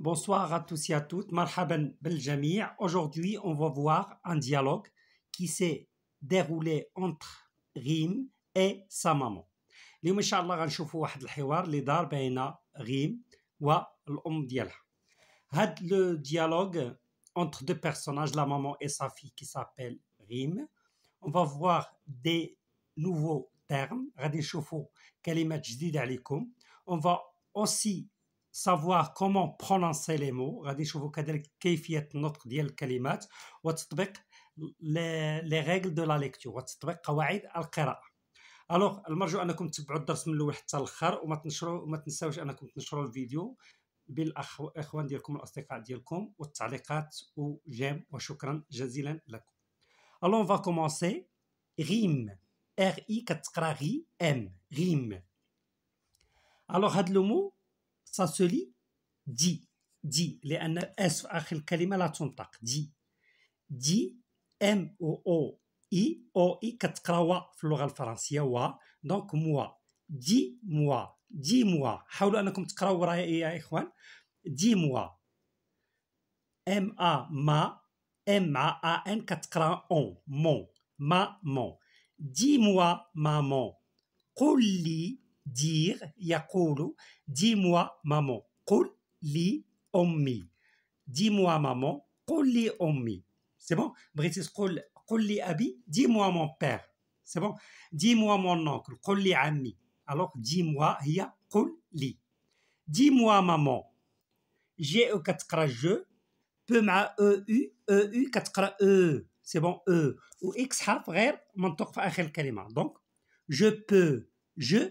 Bonsoir à tous et à toutes. Marhaban Aujourd'hui, on va voir un dialogue qui s'est déroulé entre Rim et sa maman. اليوم ان شاء الله غنشوفوا واحد dialogue entre deux personnages la maman et sa fille qui s'appelle Rim on va voir des nouveaux termes غادي نشوفوا كلمات جديده عليكم on va aussi savoir comment prononcer les mots غادي نشوفوا كذلك كيفيه النطق ديال الكلمات وتطبيق لي ريغل دو لا ليكتور وتطبيق قواعد القراءه الوغ المرجو انكم تتبعوا الدرس من الاول حتى الاخر وما تنشروا وما تنساوش انكم تنشروا الفيديو بالاخوان ديالكم الاصدقاء ديالكم والتعليقات وجيم وشكرا جزيلا لكم الو فا كومونسي ريم ار اي كتقرا غي ام ريم الوغ هاد لو مو ça se lit دي دي لأن اس في آخر الكلمة لا تنطق دي دي ام او او اي او اي كتقرا وا في اللغة الفرنسية وا دونك موا دي موا دي موا حاولوا أنكم تقراو ورايا إيه يا إخوان دي موا ام ا ما ام ا ا ان كتقرا اون مون ما مون دي موا مامون قل لي dire, yaqulu, dis-moi maman, qul li ommi. Dis-moi maman, qul li ommi. C'est bon British qul, li abi, dis-moi mon père. C'est bon Dis-moi mon oncle, qul li ami. Alors dis-moi hiya li. Dis-moi maman. J'ai quatre katqra je, peu ma e u, e u quatre e. C'est bon e. Ou x frère. غير منطق في اخر الكلمه. Donc je peux, je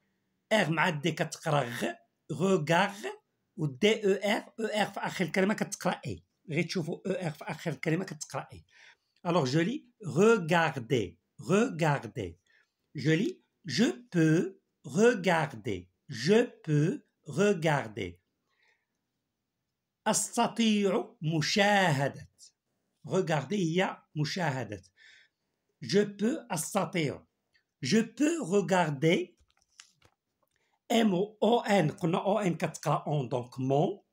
ار مع دي كتقرا غ غوغار ودي او ار e او ار e في اخر الكلمه كتقرا اي غير تشوفوا او e ار في اخر الكلمه كتقرا اي الوغ جو لي غوغاردي غوغاردي جو لي جو بو غوغاردي جو بو غوغاردي استطيع مشاهده غوغاردي هي مشاهده جو بو استطيع جو بو غوغاردي M O N, qu'on a O N K on donc mon,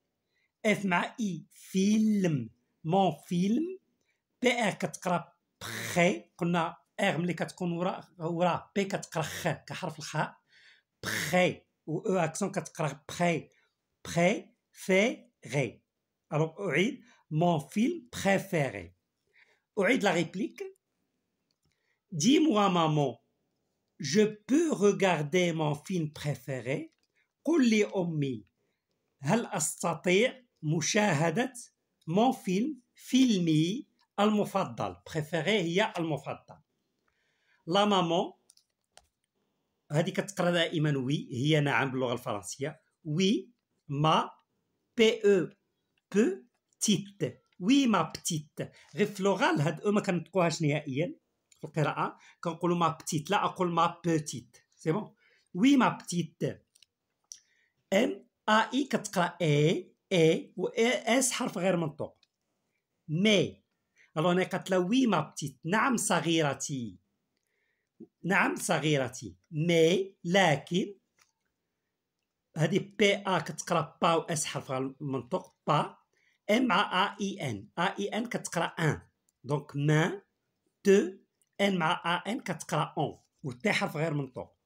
F M I film mon film, P R K P, qu'on a R M K K e accent 4 K préféré. Alors mon film préféré. O de la réplique, dis-moi maman je peux regarder mon film préféré قل لي أمي هل أستطيع مشاهدة mon film filmi المفضل préféré هي المفضل لا مامون هذه كتقرا دائما وي هي نعم باللغه الفرنسيه وي ما بي او بو تيت وي ما بتيت غير في هاد او ما كنطقوهاش نهائيا في القراءه كنقولوا ما بتيت لا اقول ما بتيت سي بون وي ما بتيت ام ا اي كتقرا اي اي و اس حرف غير منطوق مي الو انا قالت وي ما بتيت نعم صغيرتي نعم صغيرتي مي لكن هذه بي ا كتقرا با و اس حرف غير منطوق با ام مع ا اي ان ا اي ان كتقرا ان دونك ما تو ان مع ا ان كتقرا اون والتي حرف غير منطوق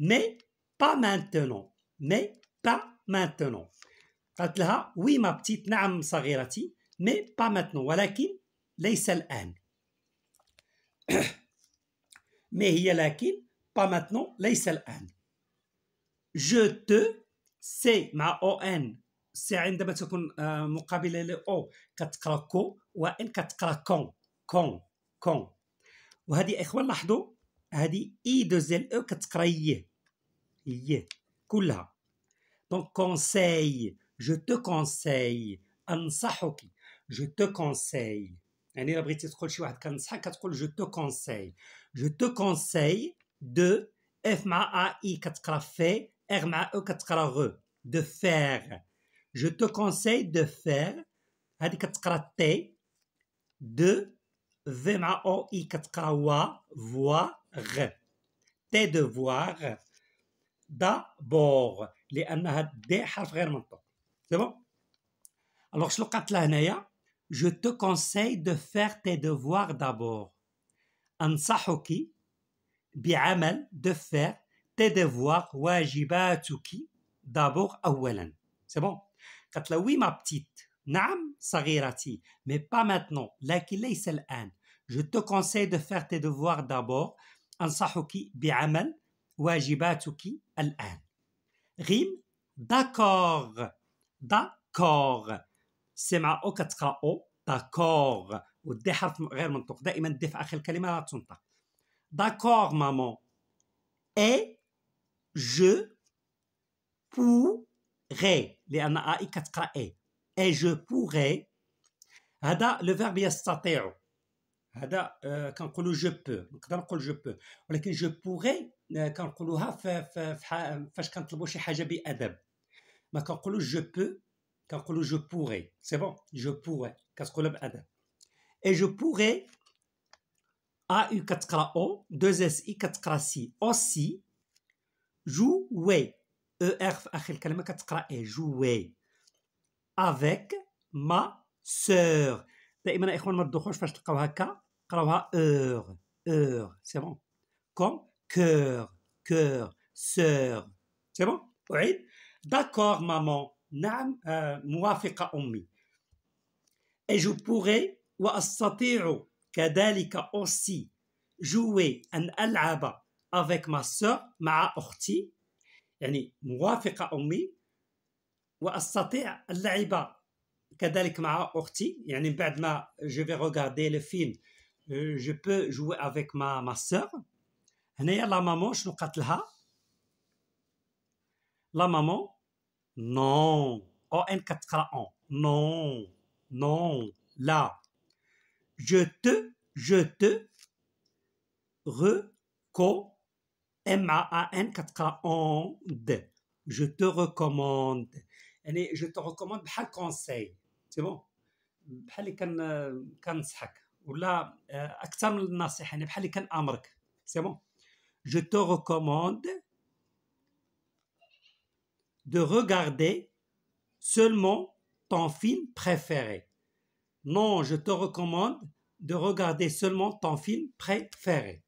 مي با مانتونون مي با مانتونون قالت لها وي ما بتيت نعم صغيرتي مي با مانتونون ولكن ليس الان مي هي لكن با مانتونون ليس الان جو تو سي مع او ان سي عندما تكون مقابله لاو كتقرا كو وان كتقرا كون كون كون وهذه اخوان لاحظوا هذه اي دوزيل e او e كتقرا يه اي كلها دونك كونساي جو تو كونساي انصحك جو تو كونساي يعني الا بغيتي تقول شي واحد كنصحك كتقول جو تو كونساي جو تو كونساي دو اف مع ا اي e كتقرا في ار مع او كتقرا غو دو فير جو تو كونساي دو فير هذه كتقرا تي دو V ma O I katka wa voir tes devoirs d'abord Les anna had c'est bon alors je l'ai je te conseille de faire tes devoirs d'abord sahoki bi amal de faire tes devoirs wajibatuki d'abord awalan c'est bon la, oui ma petite Nam, sa girati. Mais pas maintenant. L'akile, c'est l'an. Je te conseille de faire tes devoirs d'abord. En sahouki, bi amal, wajibatuki, l'an. Rime, d'accord. D'accord. C'est ma o katka o. D'accord. Ou dehart, m'en tout. D'accord, maman. Et. Je. Pour. Ré. Léana aï katka e et je pourrais. Hada le verbe yastateo. Hada euh, quand on je peux. Quand on je peux. je pourrais euh, quand on dit fash quand tu chose avec quand on je peux, quand on je pourrais. C'est bon, je pourrais. Quand ce qu'on a Et je pourrais a u 4 ko 2 s i 4 6. aussi jouer ERF. E, jouer avec ma sœur. C'est bon. Comme cœur, cœur, sœur. C'est bon D'accord, maman. Nam, euh, mouafika Et je pourrais, ou que aussi, jouer un alaba avec ma soeur, ma orti. moi, je vais regarder le film. Euh, je peux jouer avec ma soeur. La maman, je ne La maman, non. Non. Non. Là. Je te. Je te. Re. Re. Re. Re. Je te recommande conseil C'est bon. te recommande de regarder seulement ton film préféré. Non, je te recommande de regarder seulement ton film préféré.